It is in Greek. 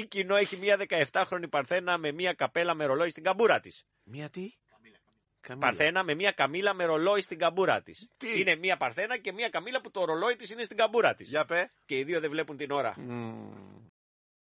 τι κοινό έχει μια 17χρονη Παρθένα με μια καπέλα με ρολόι στην καμπούρα της. Μια τι? Καμίλα. Παρθένα με μια καμίλα με ρολόι στην καμπούρα της. Είναι μια Παρθένα και μια καμίλα που το ρολόι της είναι στην καμπούρα της. Για πε. Και οι δύο δεν βλέπουν την ώρα.